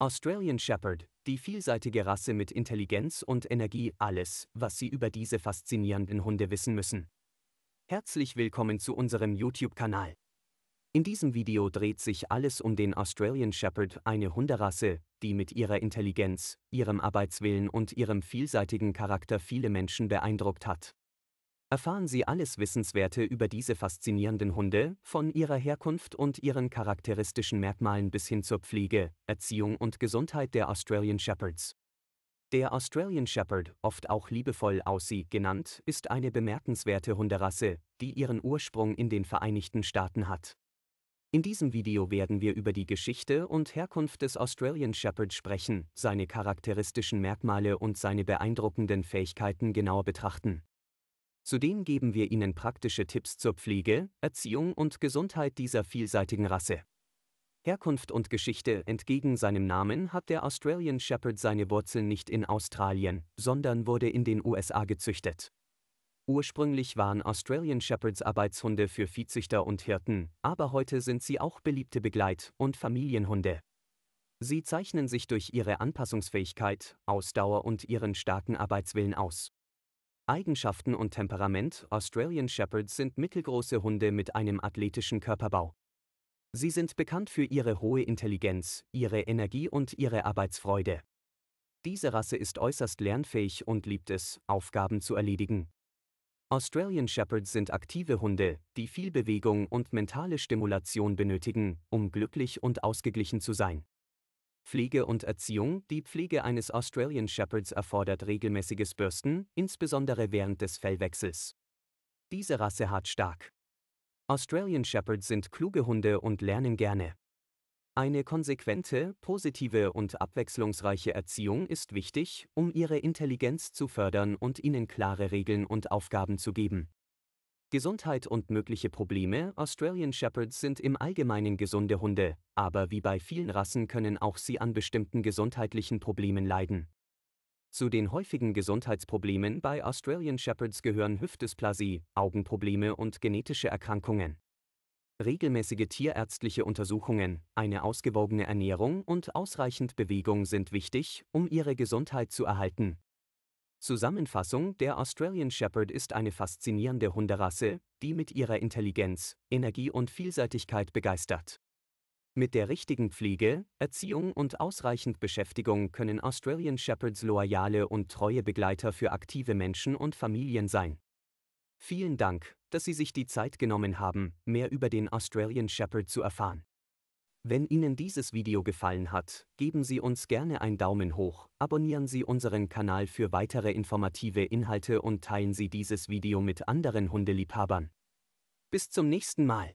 Australian Shepherd, die vielseitige Rasse mit Intelligenz und Energie, alles, was Sie über diese faszinierenden Hunde wissen müssen. Herzlich willkommen zu unserem YouTube-Kanal. In diesem Video dreht sich alles um den Australian Shepherd, eine Hunderasse, die mit ihrer Intelligenz, ihrem Arbeitswillen und ihrem vielseitigen Charakter viele Menschen beeindruckt hat. Erfahren Sie alles Wissenswerte über diese faszinierenden Hunde, von ihrer Herkunft und ihren charakteristischen Merkmalen bis hin zur Pflege, Erziehung und Gesundheit der Australian Shepherds. Der Australian Shepherd, oft auch liebevoll Aussie genannt, ist eine bemerkenswerte Hunderasse, die ihren Ursprung in den Vereinigten Staaten hat. In diesem Video werden wir über die Geschichte und Herkunft des Australian Shepherd sprechen, seine charakteristischen Merkmale und seine beeindruckenden Fähigkeiten genauer betrachten. Zudem geben wir Ihnen praktische Tipps zur Pflege, Erziehung und Gesundheit dieser vielseitigen Rasse. Herkunft und Geschichte Entgegen seinem Namen hat der Australian Shepherd seine Wurzeln nicht in Australien, sondern wurde in den USA gezüchtet. Ursprünglich waren Australian Shepherds Arbeitshunde für Viehzüchter und Hirten, aber heute sind sie auch beliebte Begleit- und Familienhunde. Sie zeichnen sich durch ihre Anpassungsfähigkeit, Ausdauer und ihren starken Arbeitswillen aus. Eigenschaften und Temperament Australian Shepherds sind mittelgroße Hunde mit einem athletischen Körperbau. Sie sind bekannt für ihre hohe Intelligenz, ihre Energie und ihre Arbeitsfreude. Diese Rasse ist äußerst lernfähig und liebt es, Aufgaben zu erledigen. Australian Shepherds sind aktive Hunde, die viel Bewegung und mentale Stimulation benötigen, um glücklich und ausgeglichen zu sein. Pflege und Erziehung Die Pflege eines Australian Shepherds erfordert regelmäßiges Bürsten, insbesondere während des Fellwechsels. Diese Rasse hat stark. Australian Shepherds sind kluge Hunde und lernen gerne. Eine konsequente, positive und abwechslungsreiche Erziehung ist wichtig, um ihre Intelligenz zu fördern und ihnen klare Regeln und Aufgaben zu geben. Gesundheit und mögliche Probleme Australian Shepherds sind im Allgemeinen gesunde Hunde, aber wie bei vielen Rassen können auch sie an bestimmten gesundheitlichen Problemen leiden. Zu den häufigen Gesundheitsproblemen bei Australian Shepherds gehören Hüftdysplasie, Augenprobleme und genetische Erkrankungen. Regelmäßige tierärztliche Untersuchungen, eine ausgewogene Ernährung und ausreichend Bewegung sind wichtig, um ihre Gesundheit zu erhalten. Zusammenfassung Der Australian Shepherd ist eine faszinierende Hunderasse, die mit ihrer Intelligenz, Energie und Vielseitigkeit begeistert. Mit der richtigen Pflege, Erziehung und ausreichend Beschäftigung können Australian Shepherds loyale und treue Begleiter für aktive Menschen und Familien sein. Vielen Dank, dass Sie sich die Zeit genommen haben, mehr über den Australian Shepherd zu erfahren. Wenn Ihnen dieses Video gefallen hat, geben Sie uns gerne einen Daumen hoch, abonnieren Sie unseren Kanal für weitere informative Inhalte und teilen Sie dieses Video mit anderen Hundeliebhabern. Bis zum nächsten Mal.